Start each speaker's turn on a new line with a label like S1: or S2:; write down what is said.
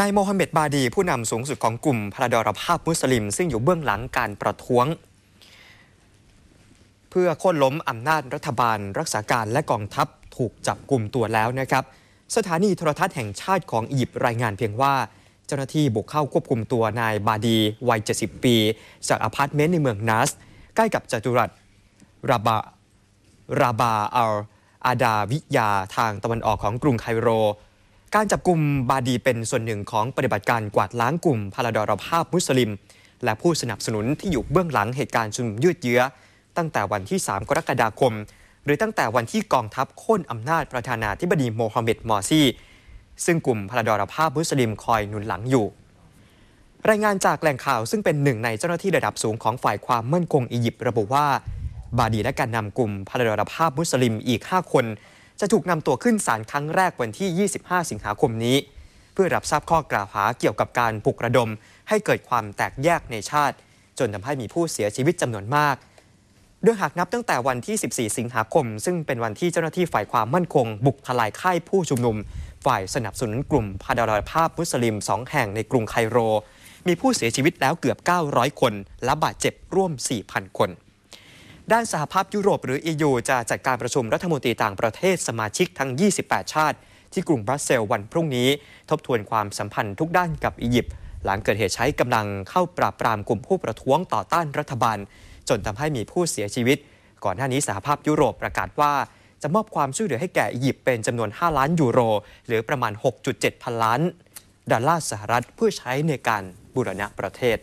S1: นายโมฮัมเหม็ดบาดีผู้นำสูงสุดของกลุ่มพระดรภาพมุสลิม ซึ่งอยู่เบื้องหลังการประท้วง เพื่อโค่นล้มอำนาจรัฐบาล รักษาการและกองทัพถูกจับกลุ่มตัวแล้วนะครับ สถานีโทรทัศน์แห่งชาติของอียิปต์รายงานเพียงว่าเจ้าหน้าที่บุกเข้าควบคุมตัวนายบาดีวัย 70 ปี จากอาพาร์ตเมนต์ในเมืองนัส ใกล้กับจัตุรัสราบาราบาอัลอาดาวิยาทางตะวันออกของกรุงไคโรการจับกลุ่มบาดีเป็นส่วนหนึ่งของปฏิบัติการกวาดล้างกลุ่มพาราดอรภาพมุสลิม และผู้สนับสนุนที่อยู่เบื้องหลังเหตุการณ์ชุมุยืดเยื้อ ตั้งแต่วันที่ 3 กรกฎาคม หรือตั้งแต่วันที่กองทัพโค่นอำนาจประธานาธิบดีโมฮัมเหม็ดมอซีซึ่งกลุ่มพาราดอรภาพมุสลิมคอยหนุนหลังอยู่ รายงานจากแหล่งข่าวซึ่งเป็นหนึ่งในเจ้าหน้าที่ระดับสูงของฝ่ายความมั่นคงอียิปต์ระบุว่า บาดีและการนำกลุ่มพาราดอรภาพมุสลิมอีก5คนจะถูกนำตัวขึ้นศาลครั้งแรกวันที่ 25 สิงหาคมนี้ เพื่อรับทราบข้อกล่าวหาเกี่ยวกับการปลุกระดม ให้เกิดความแตกแยกในชาติ จนทำให้มีผู้เสียชีวิตจำนวนมากโดยหากนับตั้งแต่วันที่ 14 สิงหาคม ซึ่งเป็นวันที่เจ้าหน้าที่ฝ่ายความมั่นคง บุกทลายค่ายผู้ชุมนุม ฝ่ายสนับสนุนกลุ่มพาดารภาพมุสลิม 2 แห่งในกรุงไคโรมีผู้เสียชีวิตแล้วเกือบ 900 คน และบาดเจ็บร่วม 4,000 คนด้านสหภาพยุโรปหรือ EU จะจัดการประชุมรัฐมนตรีต่างประเทศสมาชิกทั้ง 28 ชาติ ที่กรุงบรัสเซลวันพรุ่งนี้ทบทวนความสัมพันธ์ทุกด้านกับอียิปต์หลังเกิดเหตุใช้กำลังเข้าปราบปรามกลุ่มผู้ประท้วงต่อต้านรัฐบาล จนทำให้มีผู้เสียชีวิต ก่อนหน้านี้สหภาพยุโรปประกาศว่าจะมอบความช่วยเหลือให้แก่อียิปต์เป็นจำนวน 5 ล้านยูโร หรือประมาณ 6.7 พันล้านดอลลาร์สหรัฐเพื่อใช้ในการบูรณะประเทศ